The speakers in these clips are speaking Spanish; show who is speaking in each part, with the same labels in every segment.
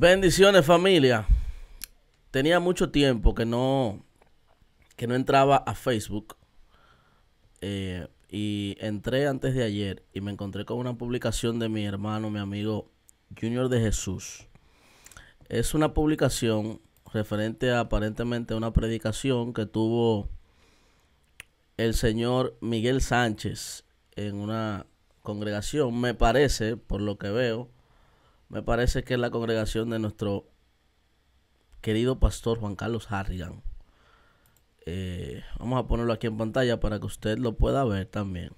Speaker 1: Bendiciones familia. Tenía mucho tiempo que no, que no entraba a Facebook. Eh, y entré antes de ayer y me encontré con una publicación de mi hermano, mi amigo Junior de Jesús. Es una publicación referente a, aparentemente a una predicación que tuvo el señor Miguel Sánchez en una congregación, me parece, por lo que veo, me parece que es la congregación de nuestro querido pastor Juan Carlos Harrigan. Eh, vamos a ponerlo aquí en pantalla para que usted lo pueda ver también.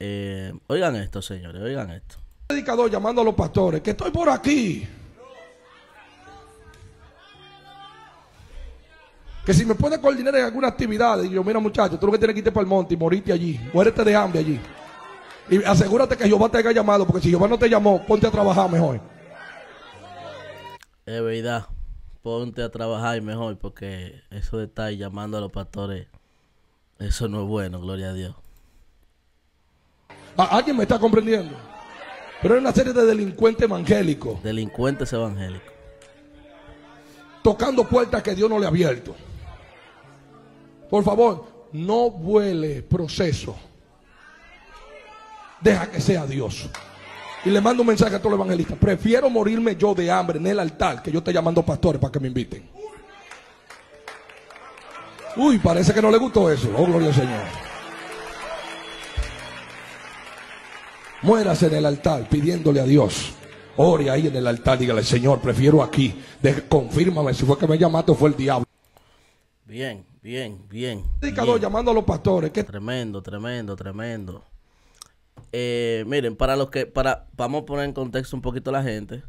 Speaker 1: Eh, oigan esto, señores, oigan esto.
Speaker 2: Predicador llamando a los pastores, que estoy por aquí. Que si me puede coordinar en alguna actividad, y yo, mira muchacho, tú lo que tienes que irte para el monte y morirte allí, muérete de hambre allí. Y asegúrate que Jehová te haya llamado, porque si Jehová no te llamó, ponte a trabajar mejor.
Speaker 1: Es verdad, ponte a trabajar mejor, porque eso de estar llamando a los pastores, eso no es bueno, gloria a Dios.
Speaker 2: Ah, ¿Alguien me está comprendiendo? Pero es una serie de delincuentes evangélicos. Delincuentes evangélicos. Tocando puertas que Dios no le ha abierto. Por favor, no vuele proceso deja que sea Dios. Y le mando un mensaje a todos los evangelistas. Prefiero morirme yo de hambre en el altar que yo esté llamando pastores para que me inviten. Uy, parece que no le gustó eso. Oh, gloria al Señor. Muérase en el altar pidiéndole a Dios. Ore ahí en el altar, dígale, Señor, prefiero aquí. De, confírmame si fue que me llamaste o fue el diablo.
Speaker 1: Bien, bien, bien. llamando a los pastores. Tremendo, tremendo, tremendo. Eh, miren, para los que, para, vamos a poner en contexto un poquito la gente.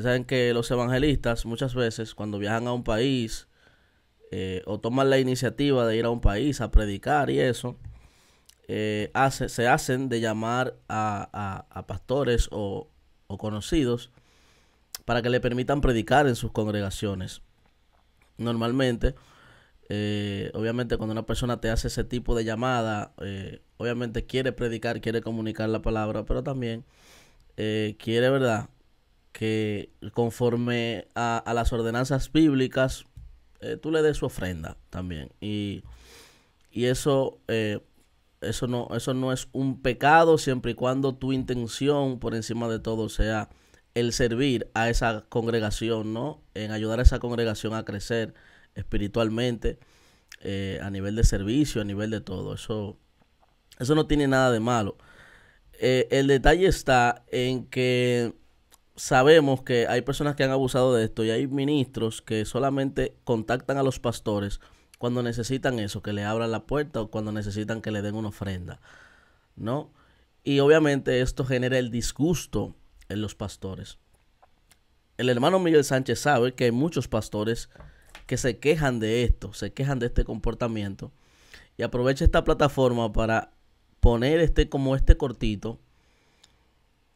Speaker 1: Saben que los evangelistas muchas veces cuando viajan a un país eh, o toman la iniciativa de ir a un país a predicar y eso, eh, hace, se hacen de llamar a, pastores o, o, conocidos para que le permitan predicar en sus congregaciones. Normalmente eh, obviamente cuando una persona te hace ese tipo de llamada, eh, obviamente quiere predicar, quiere comunicar la palabra, pero también eh, quiere, ¿verdad? Que conforme a, las ordenanzas bíblicas, tú le des su ofrenda también. Y, eso, eso, no, eso no es un pecado siempre y cuando tu intención por encima de todo sea el servir a esa congregación, ¿no? En ayudar a esa congregación a crecer espiritualmente, eh, a nivel de servicio, a nivel de todo. Eso, eso no tiene nada de malo. Eh, el detalle está en que sabemos que hay personas que han abusado de esto y hay ministros que solamente contactan a los pastores cuando necesitan eso, que le abran la puerta o cuando necesitan que le den una ofrenda, ¿no? Y obviamente esto genera el disgusto en los pastores. El hermano Miguel Sánchez sabe que hay muchos pastores que se quejan de esto, se quejan de este comportamiento. Y aprovecha esta plataforma para poner este como este cortito,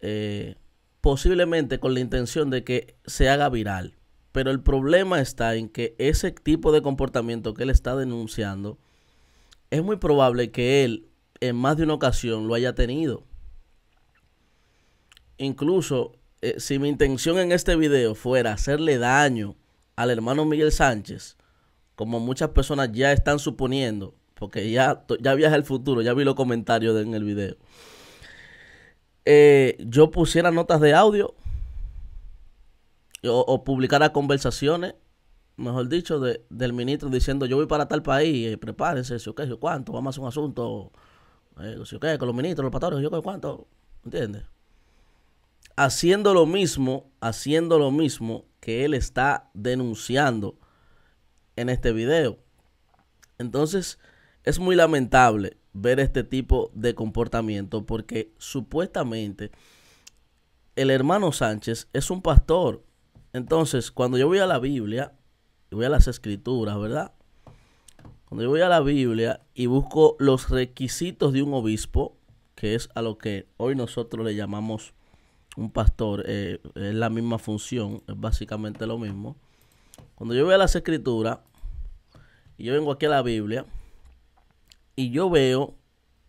Speaker 1: eh, posiblemente con la intención de que se haga viral. Pero el problema está en que ese tipo de comportamiento que él está denunciando, es muy probable que él en más de una ocasión lo haya tenido. Incluso eh, si mi intención en este video fuera hacerle daño al hermano Miguel Sánchez, como muchas personas ya están suponiendo, porque ya, ya viaja el futuro, ya vi los comentarios en el video, eh, yo pusiera notas de audio o, publicara conversaciones, mejor dicho, del ministro diciendo yo voy para tal país, eh, prepárense, si o qué, si cuánto, vamos a hacer un asunto, eh, si o qué, con los ministros, los pastores, yo qué, cuánto, ¿entiendes? Haciendo lo mismo, haciendo lo mismo que él está denunciando en este video. Entonces, es muy lamentable ver este tipo de comportamiento porque supuestamente el hermano Sánchez es un pastor. Entonces, cuando yo voy a la Biblia, y voy a las escrituras, ¿verdad? Cuando yo voy a la Biblia y busco los requisitos de un obispo, que es a lo que hoy nosotros le llamamos un pastor, eh, es la misma función, es básicamente lo mismo. Cuando yo veo las escrituras, y yo vengo aquí a la Biblia, y yo veo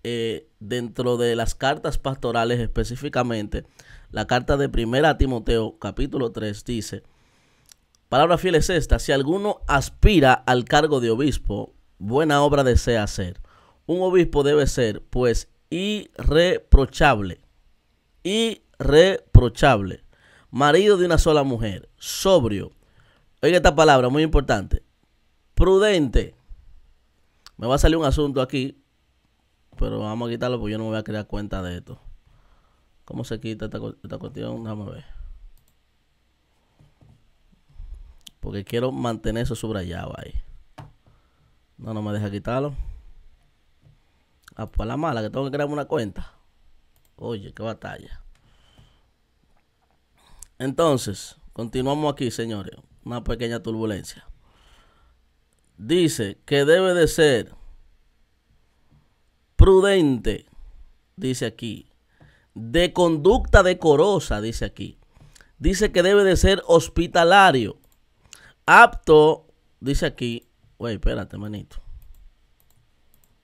Speaker 1: eh, dentro de las cartas pastorales específicamente, la carta de Primera Timoteo capítulo 3 dice, palabra fiel es esta, si alguno aspira al cargo de obispo, buena obra desea hacer. Un obispo debe ser, pues, irreprochable, y reprochable, marido de una sola mujer, sobrio. Oiga esta palabra, muy importante. Prudente. Me va a salir un asunto aquí, pero vamos a quitarlo porque yo no me voy a crear cuenta de esto. ¿Cómo se quita esta, esta cuestión? Déjame ver. Porque quiero mantener eso subrayado ahí. No, no me deja quitarlo. Ah, para pues la mala, que tengo que crearme una cuenta. Oye, qué batalla. Entonces, continuamos aquí, señores. Una pequeña turbulencia. Dice que debe de ser prudente, dice aquí. De conducta decorosa, dice aquí. Dice que debe de ser hospitalario. Apto, dice aquí. Güey, espérate, manito.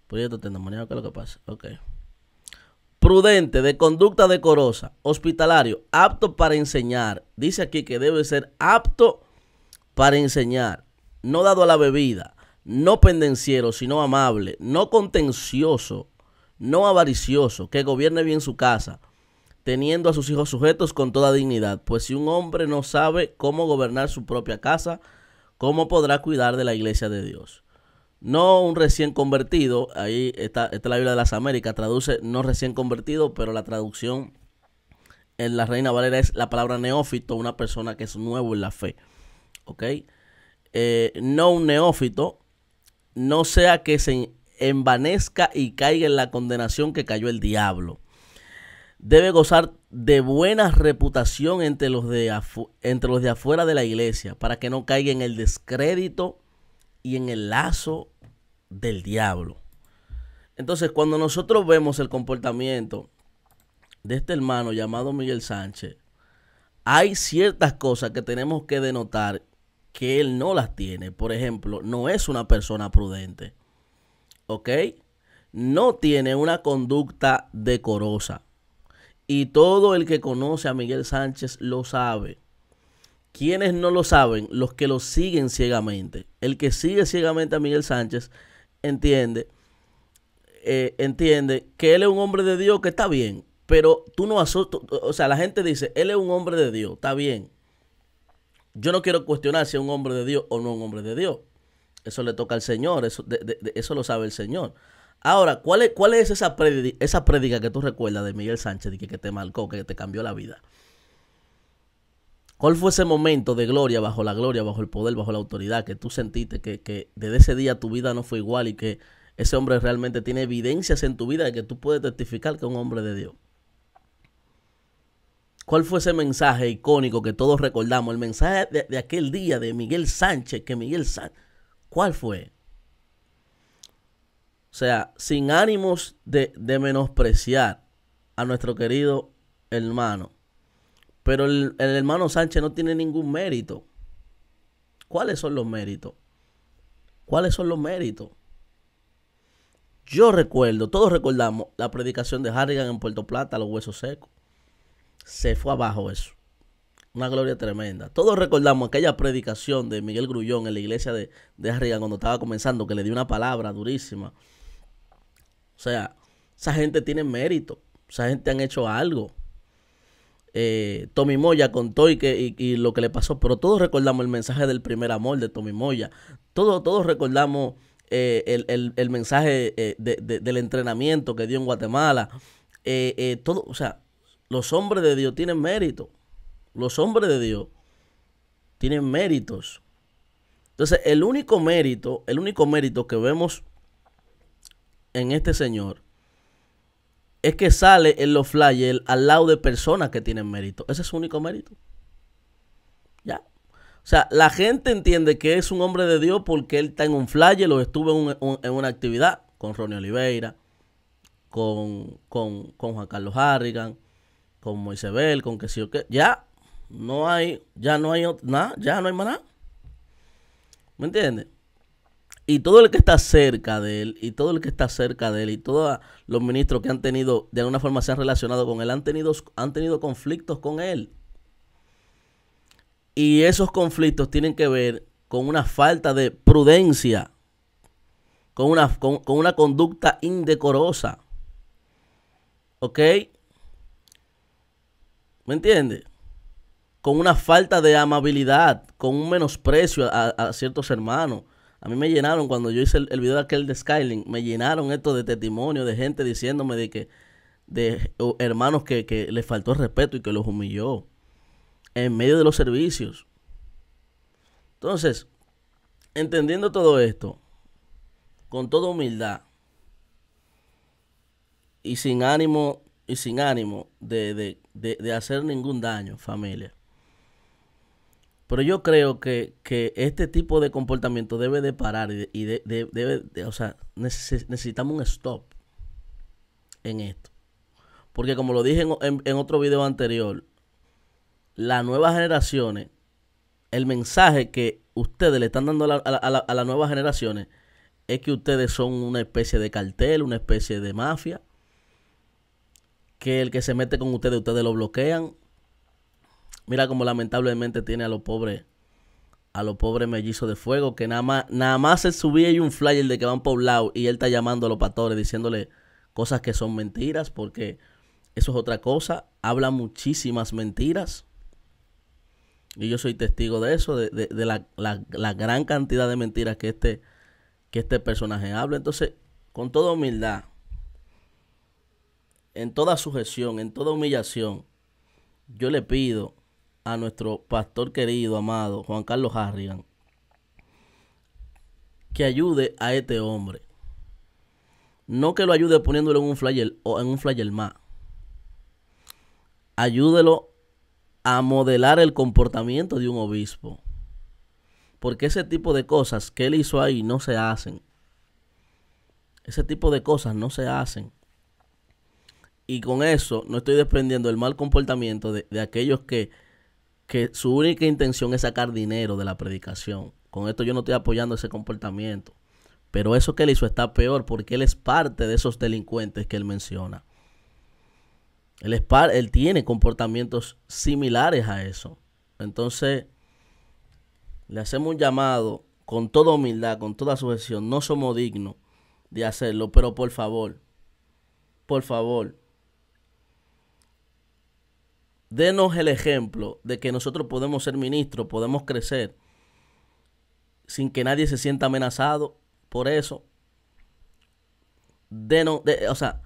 Speaker 1: Proyecto pues te endemoniado, ¿qué es lo que pasa? Ok prudente, de conducta decorosa, hospitalario, apto para enseñar. Dice aquí que debe ser apto para enseñar, no dado a la bebida, no pendenciero, sino amable, no contencioso, no avaricioso, que gobierne bien su casa, teniendo a sus hijos sujetos con toda dignidad. Pues si un hombre no sabe cómo gobernar su propia casa, ¿cómo podrá cuidar de la iglesia de Dios? no un recién convertido, ahí está, está la Biblia de las Américas, traduce no recién convertido, pero la traducción en la Reina Valera es la palabra neófito, una persona que es nuevo en la fe. ¿Ok? Eh, no un neófito, no sea que se envanezca y caiga en la condenación que cayó el diablo. Debe gozar de buena reputación entre los de, entre los de afuera de la iglesia, para que no caiga en el descrédito y en el lazo del diablo. Entonces, cuando nosotros vemos el comportamiento de este hermano llamado Miguel Sánchez, hay ciertas cosas que tenemos que denotar que él no las tiene. Por ejemplo, no es una persona prudente. ¿Ok? No tiene una conducta decorosa. Y todo el que conoce a Miguel Sánchez lo sabe. Quienes no lo saben, los que lo siguen ciegamente. El que sigue ciegamente a Miguel Sánchez entiende, eh, entiende que él es un hombre de Dios que está bien, pero tú no asustas, o sea, la gente dice, él es un hombre de Dios, está bien. Yo no quiero cuestionar si es un hombre de Dios o no un hombre de Dios. Eso le toca al Señor, eso, de, eso lo sabe el Señor. Ahora, ¿cuál es, cuál es esa, prédica, esa que tú recuerdas de Miguel Sánchez que te marcó, que te cambió la vida? ¿Cuál fue ese momento de gloria, bajo la gloria, bajo el poder, bajo la autoridad, que tú sentiste que, desde ese día tu vida no fue igual y que ese hombre realmente tiene evidencias en tu vida de que tú puedes testificar que es un hombre de Dios? ¿Cuál fue ese mensaje icónico que todos recordamos? El mensaje de, aquel día de Miguel Sánchez, que Miguel Sánchez, ¿cuál fue? O sea, sin ánimos de, de menospreciar a nuestro querido hermano. Pero el, hermano Sánchez no tiene ningún mérito. ¿Cuáles son los méritos? ¿Cuáles son los méritos? Yo recuerdo, todos recordamos la predicación de Harrigan en Puerto Plata, los huesos secos. Se fue abajo eso. Una gloria tremenda. Todos recordamos aquella predicación de Miguel Grullón en la iglesia de, de Harrigan cuando estaba comenzando, que le dio una palabra durísima. O sea, esa gente tiene mérito. Esa gente han hecho algo. Eh, Tommy Moya contó y, lo que le pasó, pero todos recordamos el mensaje del primer amor de Tommy Moya. Todos, todos recordamos eh, el, mensaje eh, del entrenamiento que dio en Guatemala. todo, o sea, los hombres de Dios tienen mérito. Los hombres de Dios tienen méritos. Entonces, el único mérito, el único mérito que vemos en este Señor es que sale en los flyers al lado de personas que tienen mérito. Ese es su único mérito. Ya. O sea, la gente entiende que es un hombre de Dios porque él está en un flyer o estuvo en, una actividad con Ronnie Oliveira, con, Juan Carlos Harrigan, con Moisés con que sí o que. Ya, no hay, ya no hay nada, ya no hay más nada. ¿Me entiendes? y todo el que está cerca de él, y todo el que está cerca de él, y todos los ministros que han tenido, de alguna forma se han relacionado con él, han tenido, han tenido conflictos con él. Y esos conflictos tienen que ver con una falta de prudencia, con una, con, una conducta indecorosa. ¿Ok? ¿Me entiendes? Con una falta de amabilidad, con un menosprecio a ciertos hermanos a mí me llenaron cuando yo hice el, video de aquel de Skyling, me llenaron esto de testimonio de gente diciéndome de que de hermanos que, que les faltó respeto y que los humilló en medio de los servicios. Entonces, entendiendo todo esto, con toda humildad y sin ánimo y sin ánimo de hacer ningún daño, familia. Pero yo creo que, este tipo de comportamiento debe de parar y, debe, o sea, necesitamos un stop en esto. Porque como lo dije en, en, otro video anterior, las nuevas generaciones, el mensaje que ustedes le están dando a, la, a, la, a las nuevas generaciones es que ustedes son una especie de cartel, una especie de mafia, que el que se mete con ustedes, ustedes lo bloquean, Mira cómo lamentablemente tiene a los pobres, a los pobres mellizos de fuego, que nada más, nada más se subía y un flyer de que van poblado y él está llamando a los pastores diciéndole cosas que son mentiras, porque eso es otra cosa, habla muchísimas mentiras. Y yo soy testigo de eso, de, la, la, la, gran cantidad de mentiras que este, que este personaje habla. Entonces, con toda humildad, en toda sujeción, en toda humillación, yo le pido a nuestro pastor querido, amado, Juan Carlos Harrigan, que ayude a este hombre. No que lo ayude poniéndolo en un flyer o en un flyer más. Ayúdelo a modelar el comportamiento de un obispo. Porque ese tipo de cosas que él hizo ahí no se hacen. Ese tipo de cosas no se hacen. Y con eso no estoy desprendiendo el mal comportamiento de, de aquellos que que su única intención es sacar dinero de la predicación. Con esto yo no estoy apoyando ese comportamiento. Pero eso que él hizo está peor porque él es parte de esos delincuentes que él menciona. Él, es él tiene comportamientos similares a eso. Entonces, le hacemos un llamado con toda humildad, con toda sujeción. No somos dignos de hacerlo, pero por favor, por favor, denos el ejemplo de que nosotros podemos ser ministros, podemos crecer sin que nadie se sienta amenazado por eso. Denos, de, o sea,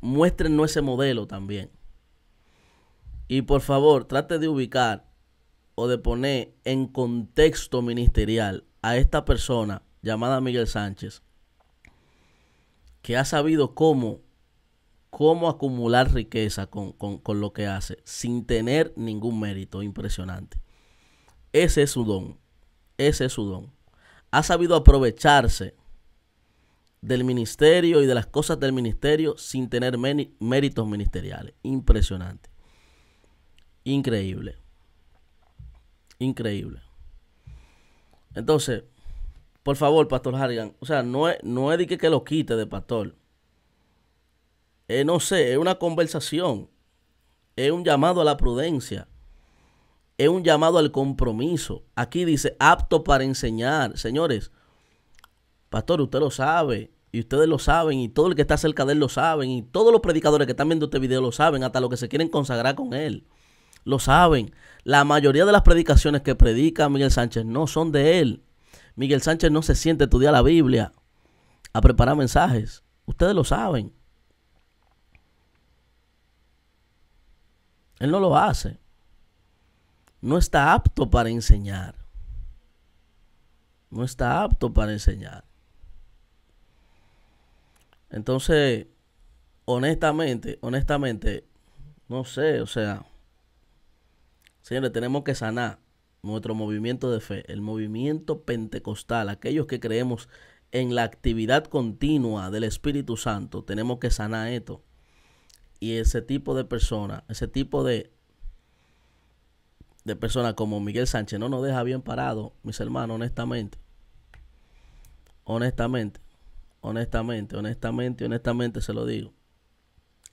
Speaker 1: muéstrenos ese modelo también. Y por favor, trate de ubicar o de poner en contexto ministerial a esta persona llamada Miguel Sánchez, que ha sabido cómo cómo acumular riqueza con, lo que hace sin tener ningún mérito impresionante. Ese es su don. Ese es su don. Ha sabido aprovecharse del ministerio y de las cosas del ministerio sin tener méritos ministeriales. Impresionante. Increíble. Increíble. Entonces, por favor, Pastor harrigan o sea, no es, no es de que lo quite de Pastor, eh, no sé, es una conversación, es un llamado a la prudencia, es un llamado al compromiso. Aquí dice, apto para enseñar. Señores, pastor, usted lo sabe, y ustedes lo saben, y todo el que está cerca de él lo saben, y todos los predicadores que están viendo este video lo saben, hasta los que se quieren consagrar con él, lo saben. La mayoría de las predicaciones que predica Miguel Sánchez no son de él. Miguel Sánchez no se siente a estudiar la Biblia, a preparar mensajes. Ustedes lo saben. Él no lo hace. No está apto para enseñar. No está apto para enseñar. Entonces, honestamente, honestamente, no sé, o sea, señores, tenemos que sanar nuestro movimiento de fe, el movimiento pentecostal, aquellos que creemos en la actividad continua del Espíritu Santo, tenemos que sanar esto. Y ese tipo de persona, ese tipo de, de persona como Miguel Sánchez no nos deja bien parado, mis hermanos, honestamente. Honestamente, honestamente, honestamente, honestamente se lo digo.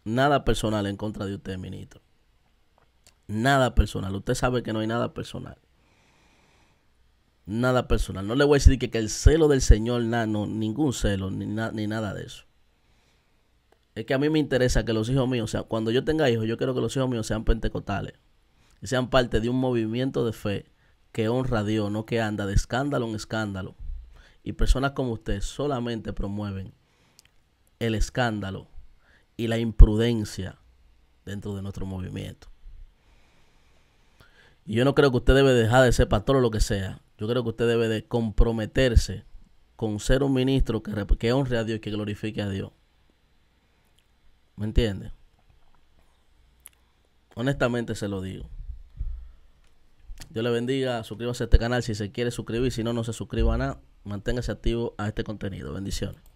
Speaker 1: Nada personal en contra de usted, ministro. Nada personal. Usted sabe que no hay nada personal. Nada personal. No le voy a decir que, el celo del Señor, no, ningún celo, ni, ni nada de eso es que a mí me interesa que los hijos míos, sea, cuando yo tenga hijos, yo quiero que los hijos míos sean pentecostales. Y sean parte de un movimiento de fe que honra a Dios, no que anda de escándalo en escándalo. Y personas como usted solamente promueven el escándalo y la imprudencia dentro de nuestro movimiento. Y yo no creo que usted debe dejar de ser pastor o lo que sea. Yo creo que usted debe de comprometerse con ser un ministro que honre a Dios y que glorifique a Dios. ¿Me entiendes? Honestamente se lo digo. Dios le bendiga, suscríbase a este canal si se quiere suscribir, si no, no se suscriba a nada. Manténgase activo a este contenido. Bendiciones.